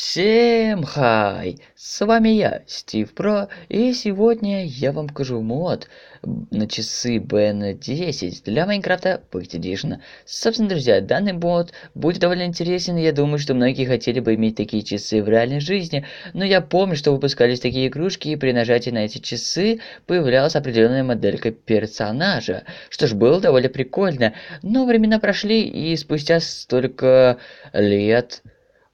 Всем хай! С вами я, Стив Про, и сегодня я вам покажу мод на часы BN10 для Майнкрафта Pocket Edition. Собственно, друзья, данный мод будет довольно интересен, я думаю, что многие хотели бы иметь такие часы в реальной жизни, но я помню, что выпускались такие игрушки, и при нажатии на эти часы появлялась определенная моделька персонажа, что ж, было довольно прикольно, но времена прошли, и спустя столько лет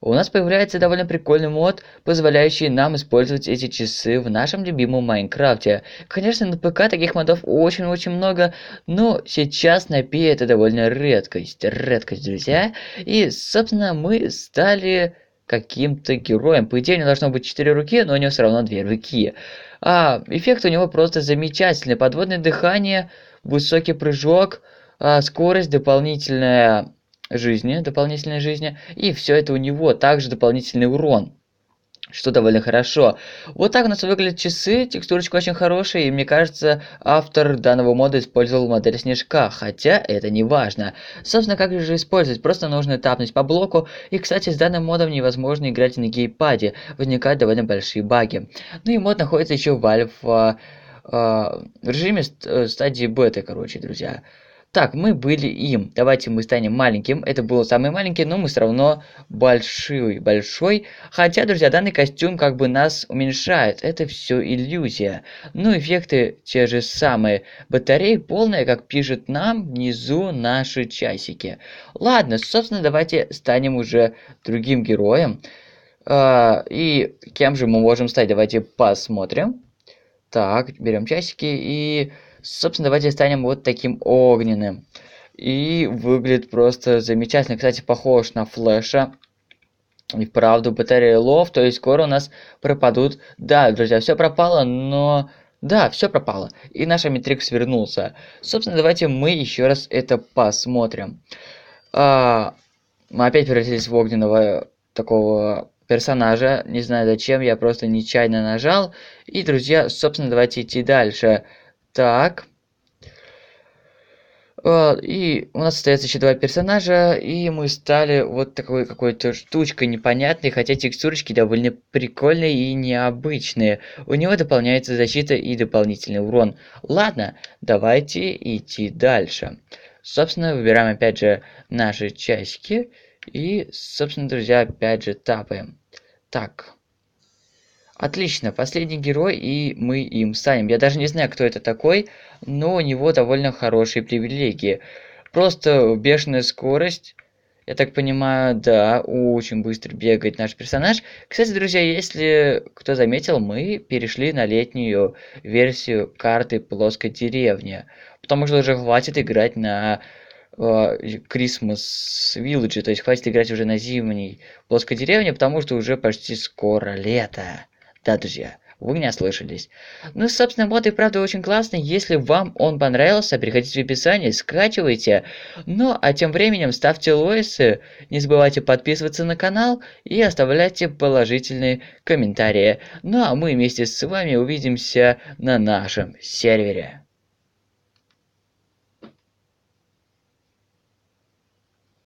у нас появляется довольно прикольный мод, позволяющий нам использовать эти часы в нашем любимом Майнкрафте. Конечно, на ПК таких модов очень-очень много, но сейчас на ПИ это довольно редкость, редкость, друзья. И, собственно, мы стали каким-то героем. По идее, у него должно быть 4 руки, но у него все равно 2 руки. А, эффект у него просто замечательный. Подводное дыхание, высокий прыжок, а, скорость, дополнительная жизни, дополнительной жизни. И все это у него также дополнительный урон что довольно хорошо. Вот так у нас выглядят часы, текстурочка очень хорошая, и мне кажется, автор данного мода использовал модель снежка, хотя это не важно. Собственно, как же использовать, просто нужно тапнуть по блоку, и, кстати, с данным модом невозможно играть на гейпаде, возникают довольно большие баги. Ну и мод находится еще в альфа э, режиме ст э, стадии бета, короче, друзья. Так, мы были им. Давайте мы станем маленьким. Это было самый маленький, но мы все равно большой, большой. Хотя, друзья, данный костюм как бы нас уменьшает. Это все иллюзия. Ну, эффекты те же самые. Батарея полная, как пишет нам внизу наши часики. Ладно, собственно, давайте станем уже другим героем. А, и кем же мы можем стать? Давайте посмотрим. Так, берем часики и, собственно, давайте станем вот таким огненным. И выглядит просто замечательно. Кстати, похож на флеша. И вправду батарея лов, то есть скоро у нас пропадут. Да, друзья, все пропало, но... Да, все пропало. И наша Амитрикс вернулся. Собственно, давайте мы еще раз это посмотрим. А, мы опять превратились в огненного такого персонажа, не знаю зачем, я просто нечаянно нажал. И, друзья, собственно, давайте идти дальше. Так. А, и у нас остается еще два персонажа, и мы стали вот такой какой-то штучкой непонятной, хотя текстурочки довольно прикольные и необычные. У него дополняется защита и дополнительный урон. Ладно, давайте идти дальше. Собственно, выбираем опять же наши часики и, собственно, друзья, опять же тапаем. Так. Отлично, последний герой, и мы им станем. Я даже не знаю, кто это такой, но у него довольно хорошие привилегии. Просто бешеная скорость. Я так понимаю, да, очень быстро бегает наш персонаж. Кстати, друзья, если кто заметил, мы перешли на летнюю версию карты плоской деревни. Потому что уже хватит играть на Э, Christmas Village, то есть хватит играть уже на зимней плоской деревне, потому что уже почти скоро лето. Да, друзья, вы не ослышались. Ну, собственно, мод и правда очень классный. Если вам он понравился, переходите в описание, скачивайте. Ну, а тем временем ставьте лойсы, не забывайте подписываться на канал и оставляйте положительные комментарии. Ну, а мы вместе с вами увидимся на нашем сервере.